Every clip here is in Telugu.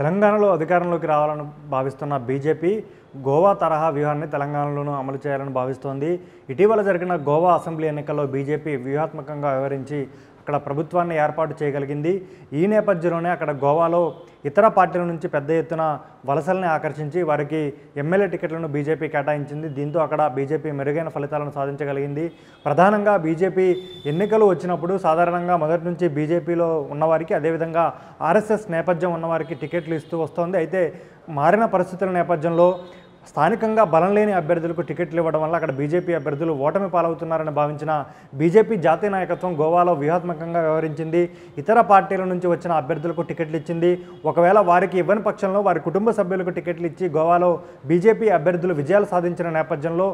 తెలంగాణలో అధికారంలోకి రావాలని భావిస్తున్న బీజేపీ గోవా తరహా వ్యూహాన్ని తెలంగాణలోనూ అమలు చేయాలని భావిస్తోంది ఇటీవల జరిగిన గోవా అసెంబ్లీ ఎన్నికల్లో బీజేపీ వ్యూహాత్మకంగా వ్యవహరించి అక్కడ ప్రభుత్వాన్ని ఏర్పాటు చేయగలిగింది ఈ నేపథ్యంలోనే అక్కడ గోవాలో ఇతర పార్టీల నుంచి పెద్ద ఎత్తున వలసల్ని ఆకర్షించి వారికి ఎమ్మెల్యే టికెట్లను బీజేపీ కేటాయించింది దీంతో అక్కడ బీజేపీ మెరుగైన ఫలితాలను సాధించగలిగింది ప్రధానంగా బీజేపీ ఎన్నికలు వచ్చినప్పుడు సాధారణంగా మొదటి నుంచి బీజేపీలో ఉన్నవారికి అదేవిధంగా ఆర్ఎస్ఎస్ నేపథ్యం ఉన్నవారికి టికెట్లు ఇస్తూ వస్తోంది అయితే మారిన పరిస్థితుల నేపథ్యంలో స్థానికంగా బలం లేని అభ్యర్థులకు టికెట్లు ఇవ్వడం వల్ల అక్కడ బీజేపీ అభ్యర్థులు ఓటమి పాలవుతున్నారని భావించిన బీజేపీ జాతీయ నాయకత్వం గోవాలో వ్యూహాత్మకంగా వ్యవహరించింది ఇతర పార్టీల నుంచి వచ్చిన అభ్యర్థులకు టికెట్లు ఇచ్చింది ఒకవేళ వారికి ఇవ్వని పక్షంలో వారి కుటుంబ సభ్యులకు టికెట్లు ఇచ్చి గోవాలో బీజేపీ అభ్యర్థులు విజయాలు సాధించిన నేపథ్యంలో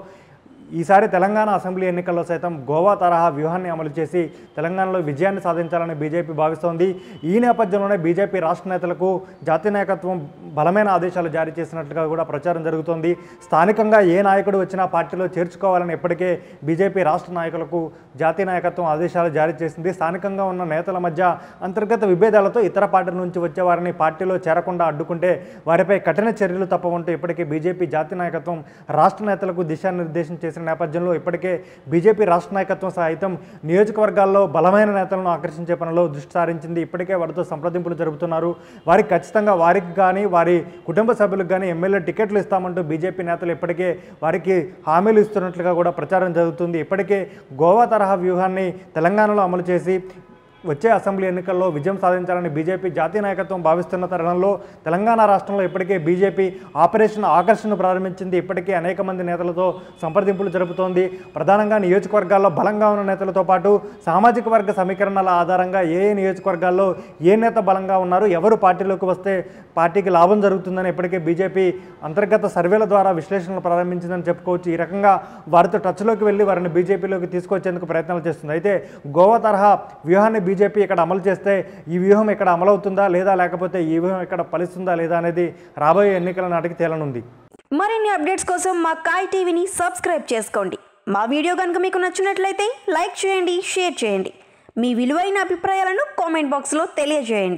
ఈసారి తెలంగాణ అసెంబ్లీ ఎన్నికల్లో సైతం గోవా తరహా వ్యూహాన్ని అమలు చేసి తెలంగాణలో విజయాన్ని సాధించాలని బీజేపీ భావిస్తోంది ఈ నేపథ్యంలోనే బీజేపీ రాష్ట్ర నేతలకు జాతీయ నాయకత్వం బలమైన ఆదేశాలు జారీ చేసినట్లుగా కూడా ప్రచారం జరుగుతోంది స్థానికంగా ఏ నాయకుడు వచ్చినా పార్టీలో చేర్చుకోవాలని ఇప్పటికే బీజేపీ రాష్ట్ర నాయకులకు జాతీయ నాయకత్వం ఆదేశాలు జారీ చేసింది స్థానికంగా ఉన్న నేతల మధ్య అంతర్గత విభేదాలతో ఇతర పార్టీల నుంచి వచ్చేవారిని పార్టీలో చేరకుండా అడ్డుకుంటే వారిపై కఠిన చర్యలు తప్పవంటూ ఇప్పటికే బీజేపీ జాతీయ నాయకత్వం రాష్ట్ర నేతలకు దిశానిర్దేశం చేసి చేసిన నేపథ్యంలో ఇప్పటికే బీజేపీ రాష్ట్ర నాయకత్వం సహితం నియోజకవర్గాల్లో బలమైన నేతలను ఆకర్షించే పనిలో దృష్టి సారించింది ఇప్పటికే వారితో సంప్రదింపులు జరుపుతున్నారు వారికి ఖచ్చితంగా వారికి కానీ వారి కుటుంబ సభ్యులకు కానీ ఎమ్మెల్యే టికెట్లు ఇస్తామంటూ బీజేపీ నేతలు ఇప్పటికే వారికి హామీలు ఇస్తున్నట్లుగా కూడా ప్రచారం జరుగుతుంది ఇప్పటికే గోవా తరహా వ్యూహాన్ని తెలంగాణలో అమలు చేసి వచ్చే అసెంబ్లీ ఎన్నికల్లో విజయం సాధించాలని బీజేపీ జాతీయ నాయకత్వం భావిస్తున్న తరుణంలో తెలంగాణ రాష్ట్రంలో ఇప్పటికే బీజేపీ ఆపరేషన్ ఆకర్షణ ప్రారంభించింది ఇప్పటికే అనేక మంది నేతలతో సంప్రదింపులు జరుపుతోంది ప్రధానంగా నియోజకవర్గాల్లో బలంగా ఉన్న నేతలతో పాటు సామాజిక వర్గ సమీకరణాల ఆధారంగా ఏ ఏ నియోజకవర్గాల్లో ఏ నేత బలంగా ఉన్నారు ఎవరు పార్టీలోకి వస్తే పార్టీకి లాభం జరుగుతుందని ఇప్పటికే బీజేపీ అంతర్గత సర్వేల ద్వారా విశ్లేషణలు ప్రారంభించిందని చెప్పుకోవచ్చు ఈ రకంగా వారితో టచ్లోకి వెళ్ళి వారిని బీజేపీలోకి తీసుకొచ్చేందుకు ప్రయత్నాలు చేస్తుంది అయితే గోవా తరహా వ్యూహాన్ని బీజేపీ ఇక్కడ అమలు చేస్తే ఈ వ్యూహం ఇక్కడ అమలవుతుందా లేదా లేకపోతే ఈ వ్యూహం ఇక్కడ ఫలిస్తుందా లేదా అనేది రాబోయే ఎన్నికల నాటికి తేలనుంది మరిన్ని అప్డేట్స్ కోసం మా కాయ్ టీవీని సబ్స్క్రైబ్ చేసుకోండి మా వీడియో కనుక మీకు నచ్చినట్లయితే లైక్ చేయండి షేర్ చేయండి మీ విలువైన అభిప్రాయాలను కామెంట్ బాక్స్లో తెలియజేయండి